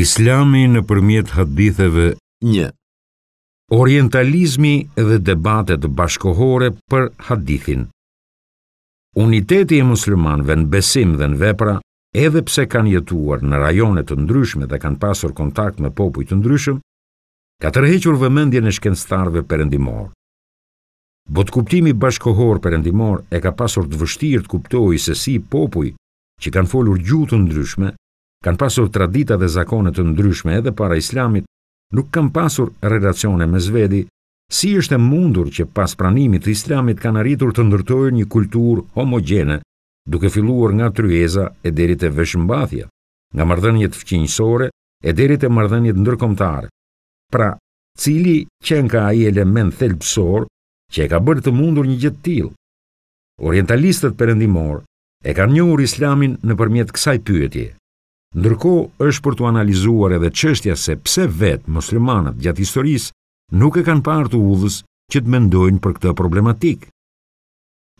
Islami në përmjet haditheve një. Orientalizmi dhe debatet bashkohore për hadithin. Uniteti e muslimanve në besim dhe në vepra, edhe pse kanë jetuar në rajonet të ndryshme dhe kanë pasur kontakt me popuj të ndryshëm, ka tërhequr vëmendje në shkenstarve përëndimor. Bot kuptimi bashkohor përëndimor e ka pasur të vështirë të kuptoj se si popuj që kanë folur gjutë ndryshme, kanë pasur tradita dhe zakone të ndryshme edhe para islamit, nuk kanë pasur relacione me zvedi, si është e mundur që pas pranimit të islamit kanë arritur të ndërtojë një kultur homogene, duke filluar nga tryeza e derit e veshëmbathja, nga mardhenjet fqinjësore e derit e mardhenjet ndërkomtare. Pra, cili qenë ka aji element thelpsor që e ka bërë të mundur një gjithë tilë? Orientalistët përëndimor e kanë njohur islamin në përmjet kësaj pyetje. Ndërko është për të analizuar edhe qështja se pse vetë muslimanët gjatë historisë nuk e kanë partë u udhës që të mendojnë për këtë problematikë.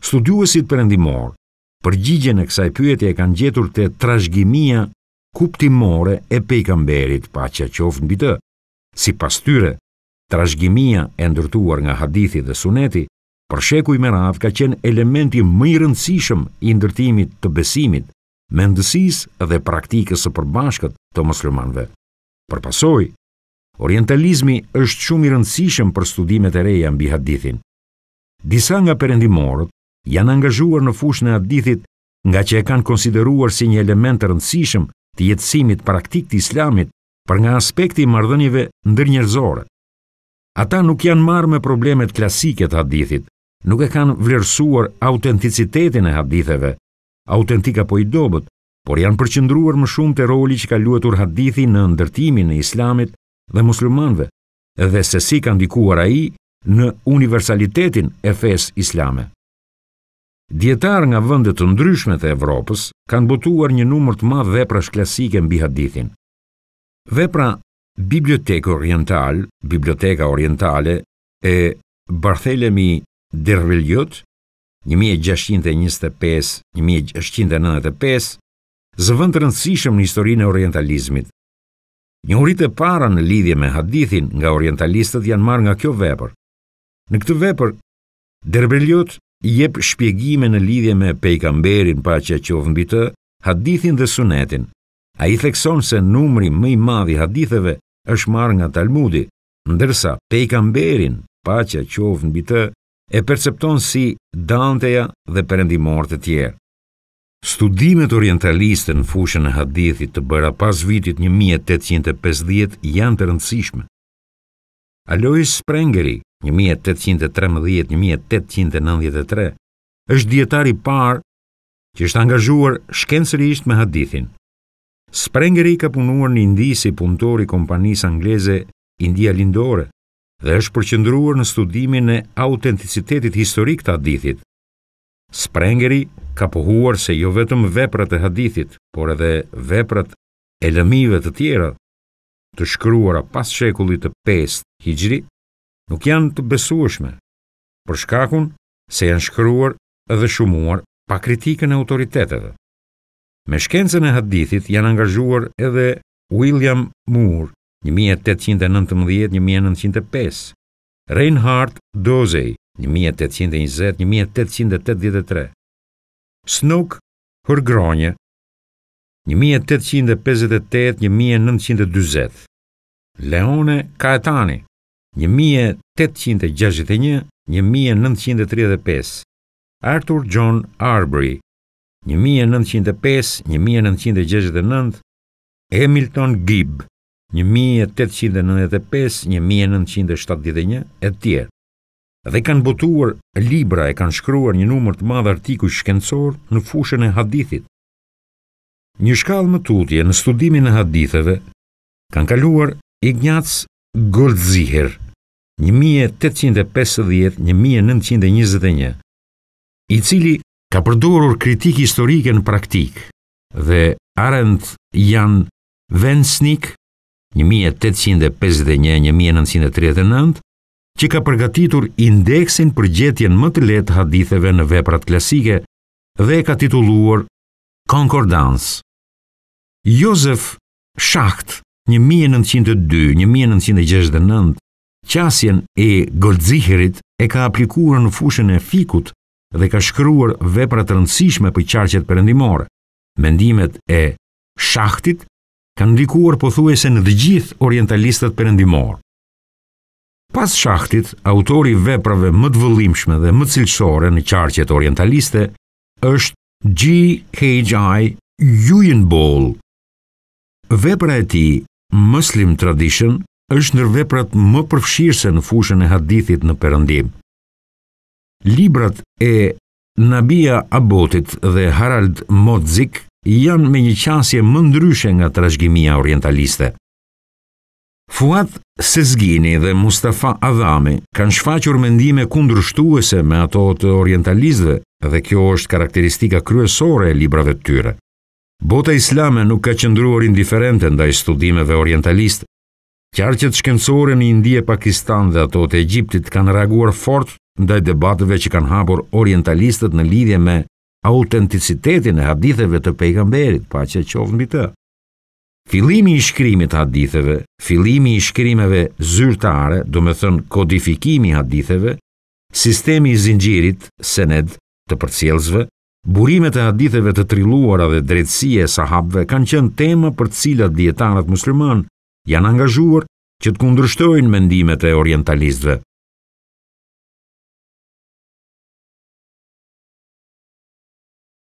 Studiuesit për përgjigjen për e kësaj pyetje e kanë gjetur të trajshgimia kuptimore e pejkamberit pa që në bitë. Si pas tyre, trajshgimia e ndërtuar nga hadithi dhe suneti, për shekuj me rafë ka qenë elementi mëjë rëndësishëm i ndërtimit të besimit, mendësis dhe praktikës së përbashkët të muslimanve. Për pasoj, orientalizmi është shumë i rëndësishëm për studimet e reja mbi hadithin. Disa nga përendimorët janë angazhuar në fushën e hadithit nga që e kanë konsideruar si një element të rëndësishëm të jetësimit praktik të islamit për nga aspekti mardhënjive ndërnjërzore. Ata nuk janë marrë me problemet klasike të hadithit, nuk e kanë vlerësuar autenticitetin e haditheve, autentik apo i dobët, por janë përqendruar më shumë te roli që ka luetur hadithi në ndërtimin e islamit dhe muslimanëve, dhe se si ka ndikuar ai në universalitetin e fesë islame. Dietar nga vende të ndryshme të Evropës kanë botuar një numër të madh veprash klasike mbi hadithin. Vepra Biblioteka Oriental, Biblioteka Orientale e Barthelemi Dervelyot, 1625-1695, zëvënd të rëndësishëm në historinë e orientalizmit. Njohurit e para në lidhje me hadithin nga orientalistët janë marë nga kjo vepër. Në këtë vepër, i jep shpjegime në lidhje me pejkamberin pa që qovë mbi të, hadithin dhe sunetin. A i thekson se numri më i madhi haditheve është marë nga Talmudi, ndërsa pejkamberin pa që qovë mbi të, e percepton si danteja dhe perendimor të tjerë. Studimet orientaliste në fushën e hadithit të bëra pas vitit 1850 janë të rëndësishme. Alois Sprengeri, 1813-1893, është djetari parë që është angazhuar shkencërisht me hadithin. Sprengeri ka punuar një ndi si punëtori kompanisë angleze India Lindore, dhe është përqendruar në studimin e autenticitetit historik të hadithit. Sprengeri ka pohuar se jo vetëm veprat e hadithit, por edhe veprat e lëmive të tjera të shkruara pas shekullit të 5 Hijri nuk janë të besueshme, për shkakun se janë shkruar edhe shumuar pa kritikën e autoriteteve. Me shkencën e hadithit janë angazhuar edhe William Moore, 1819-1905 Reinhard Dozey 1820-1883 Snook Hurgronje 1858-1920 Leone Caetani 1861-1935 Arthur John Arbery 1905-1969 Hamilton Gibb 1895, 1971 e tjerë. Dhe kanë botuar libra e kanë shkruar një numër të madhë artiku shkencor në fushën e hadithit. Një shkallë më tutje në studimin e haditheve kanë kaluar Ignac Goldziher, 1850-1921, i cili ka përdurur kritik historike në praktik dhe Arendt Jan Vensnik 1921 1851-1939, që ka përgatitur indeksin për gjetjen më të letë haditheve në veprat klasike dhe e ka tituluar Concordance. Josef Schacht, 1902-1969, qasjen e Goldziherit e ka aplikuar në fushën e fikut dhe ka shkruar vepra të rëndësishme për qarqet përëndimore. Mendimet e Schachtit kanë ndikuar pothuajse në të gjithë orientalistët perëndimor. Pas shahtit, autori i veprave më të vëllimshme dhe më cilësore në qarqet orientaliste është G. H. I. Yuenbol. Vepra e tij Muslim Tradition është ndër veprat më përfshirëse në fushën e hadithit në Perëndim. Librat e Nabia Abotit dhe Harald Modzik janë me një qasje më ndryshe nga trashgimia orientaliste. Fuat Sezgini dhe Mustafa Adami kanë shfaqur mendime kundrështuese me ato të orientalistëve dhe kjo është karakteristika kryesore e librave të tyre. Bota islame nuk ka qëndruar indiferente ndaj studimeve orientalistë. Qarqet shkencore në Indi Pakistan dhe ato të Egjiptit kanë reaguar fort ndaj debatëve që kanë hapur orientalistët në lidhje me autenticitetin e haditheve të pejgamberit, pa që qovë mbi të. Filimi i shkrimit haditheve, filimi i shkrimeve zyrtare, du me thënë kodifikimi haditheve, sistemi i zingjirit, sened, të përcjelzve, burimet e haditheve të triluara dhe drejtsie e sahabve kanë qenë tema për cilat djetarët musliman janë angazhuar që të kundrështojnë mendimet e orientalistve.